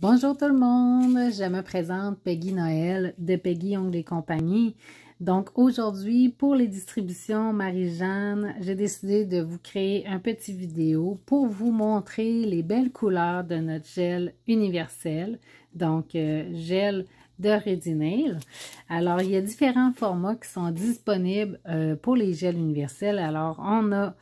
Bonjour tout le monde, je me présente Peggy Noël de Peggy Ongles et compagnie. Donc aujourd'hui, pour les distributions Marie-Jeanne, j'ai décidé de vous créer un petit vidéo pour vous montrer les belles couleurs de notre gel universel, donc euh, gel de nail. Alors, il y a différents formats qui sont disponibles euh, pour les gels universels. Alors, on a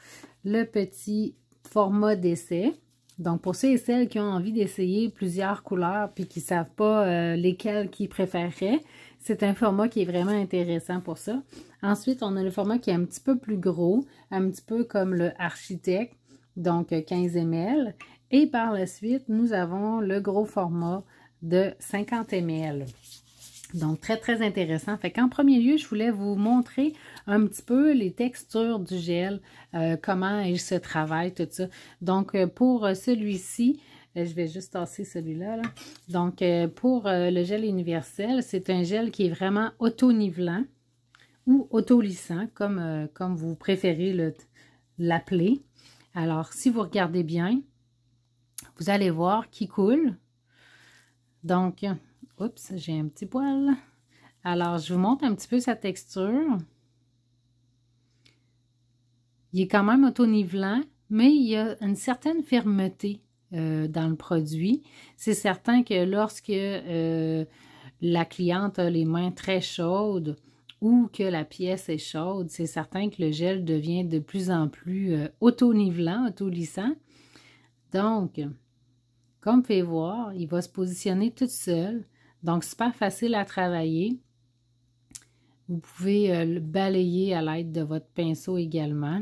le petit format d'essai, donc, pour ceux et celles qui ont envie d'essayer plusieurs couleurs puis qui ne savent pas euh, lesquelles qu'ils préféreraient, c'est un format qui est vraiment intéressant pour ça. Ensuite, on a le format qui est un petit peu plus gros, un petit peu comme le architecte, donc 15 euh, ml. Et par la suite, nous avons le gros format de 50 ml. Donc, très, très intéressant. Fait qu'en premier lieu, je voulais vous montrer un petit peu les textures du gel, euh, comment il se travaille, tout ça. Donc, euh, pour euh, celui-ci, je vais juste tasser celui-là. Donc, pour le gel universel, c'est un gel qui est vraiment auto ou auto-lissant, comme, comme vous préférez l'appeler. Alors, si vous regardez bien, vous allez voir qu'il coule. Donc, Oups, j'ai un petit poil. Alors, je vous montre un petit peu sa texture. Il est quand même autonivelant, mais il y a une certaine fermeté euh, dans le produit. C'est certain que lorsque euh, la cliente a les mains très chaudes ou que la pièce est chaude, c'est certain que le gel devient de plus en plus euh, autonivelant, autolissant. Donc, comme vous pouvez voir, il va se positionner tout seul. Donc, super facile à travailler. Vous pouvez euh, le balayer à l'aide de votre pinceau également.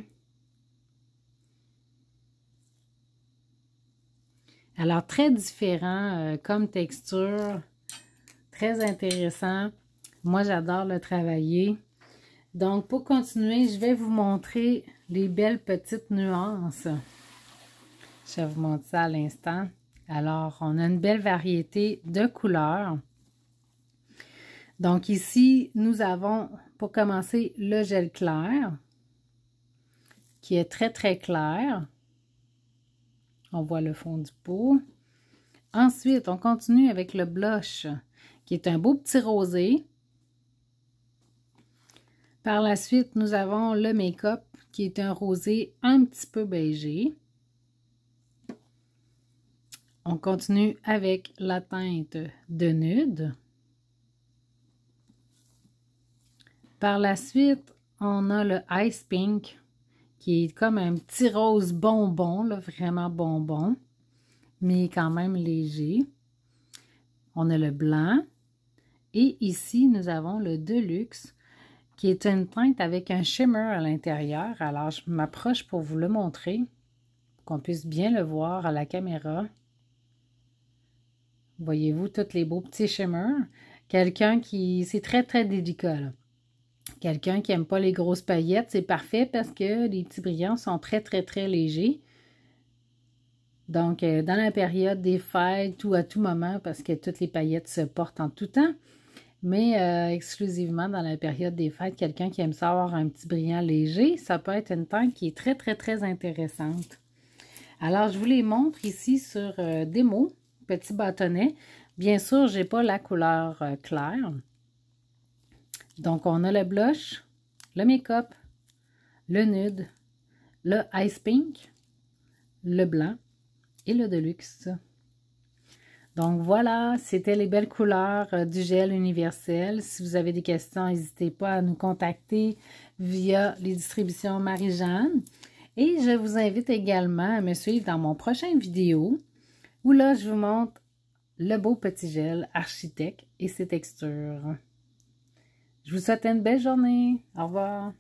Alors, très différent euh, comme texture, très intéressant. Moi, j'adore le travailler. Donc, pour continuer, je vais vous montrer les belles petites nuances. Je vais vous montre ça à l'instant. Alors, on a une belle variété de couleurs. Donc ici, nous avons, pour commencer, le gel clair, qui est très, très clair. On voit le fond du pot. Ensuite, on continue avec le blush, qui est un beau petit rosé. Par la suite, nous avons le make-up, qui est un rosé un petit peu beige. On continue avec la teinte de nude. Par la suite, on a le Ice Pink, qui est comme un petit rose bonbon, là, vraiment bonbon, mais quand même léger. On a le blanc. Et ici, nous avons le Deluxe, qui est une teinte avec un shimmer à l'intérieur. Alors, je m'approche pour vous le montrer, pour qu'on puisse bien le voir à la caméra. Voyez-vous tous les beaux petits shimmers? Quelqu'un qui... C'est très, très délicat, là. Quelqu'un qui n'aime pas les grosses paillettes, c'est parfait parce que les petits brillants sont très, très, très légers. Donc, euh, dans la période des fêtes ou à tout moment, parce que toutes les paillettes se portent en tout temps, mais euh, exclusivement dans la période des fêtes, quelqu'un qui aime savoir un petit brillant léger, ça peut être une teinte qui est très, très, très intéressante. Alors, je vous les montre ici sur euh, Démo, petit bâtonnet. Bien sûr, je n'ai pas la couleur claire. Donc, on a le blush, le make-up, le nude, le ice pink, le blanc et le deluxe. Donc voilà, c'était les belles couleurs euh, du gel universel. Si vous avez des questions, n'hésitez pas à nous contacter via les distributions Marie-Jeanne. Et je vous invite également à me suivre dans mon prochain vidéo où là, je vous montre le beau petit gel architecte et ses textures. Je vous souhaite une belle journée. Au revoir.